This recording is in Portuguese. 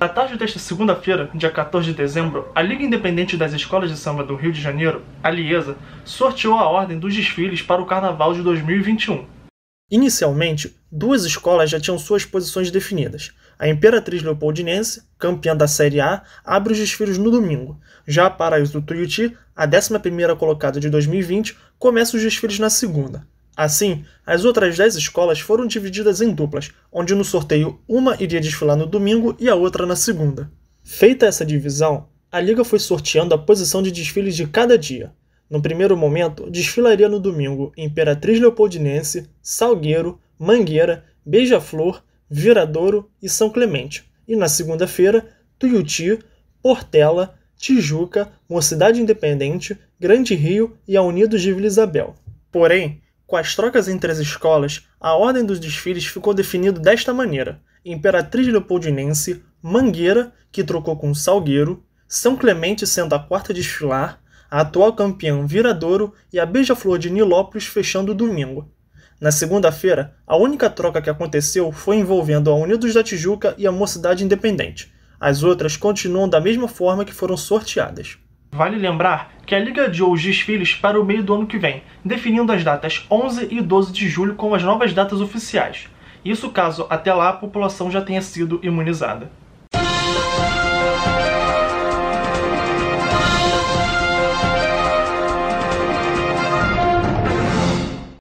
Na tarde desta segunda-feira, dia 14 de dezembro, a Liga Independente das Escolas de Samba do Rio de Janeiro, a Liesa, sorteou a ordem dos desfiles para o Carnaval de 2021. Inicialmente, duas escolas já tinham suas posições definidas. A Imperatriz Leopoldinense, campeã da Série A, abre os desfiles no domingo. Já a Paraíso do Tuiuti, a 11ª colocada de 2020, começa os desfiles na segunda. Assim, as outras 10 escolas foram divididas em duplas, onde no sorteio uma iria desfilar no domingo e a outra na segunda. Feita essa divisão, a liga foi sorteando a posição de desfiles de cada dia. No primeiro momento, desfilaria no domingo Imperatriz Leopoldinense, Salgueiro, Mangueira, Beija-Flor, Viradouro e São Clemente. E na segunda-feira, Tuiuti, Portela, Tijuca, Mocidade Independente, Grande Rio e a Unidos de Vila Isabel. Porém, com as trocas entre as escolas, a ordem dos desfiles ficou definida desta maneira: Imperatriz Leopoldinense, Mangueira, que trocou com Salgueiro, São Clemente sendo a quarta desfilar, a atual campeã Viradouro e a Beija-Flor de Nilópolis fechando o domingo. Na segunda-feira, a única troca que aconteceu foi envolvendo a Unidos da Tijuca e a Mocidade Independente. As outras continuam da mesma forma que foram sorteadas. Vale lembrar que a Liga adiou os desfiles para o meio do ano que vem, definindo as datas 11 e 12 de julho como as novas datas oficiais. Isso caso até lá a população já tenha sido imunizada.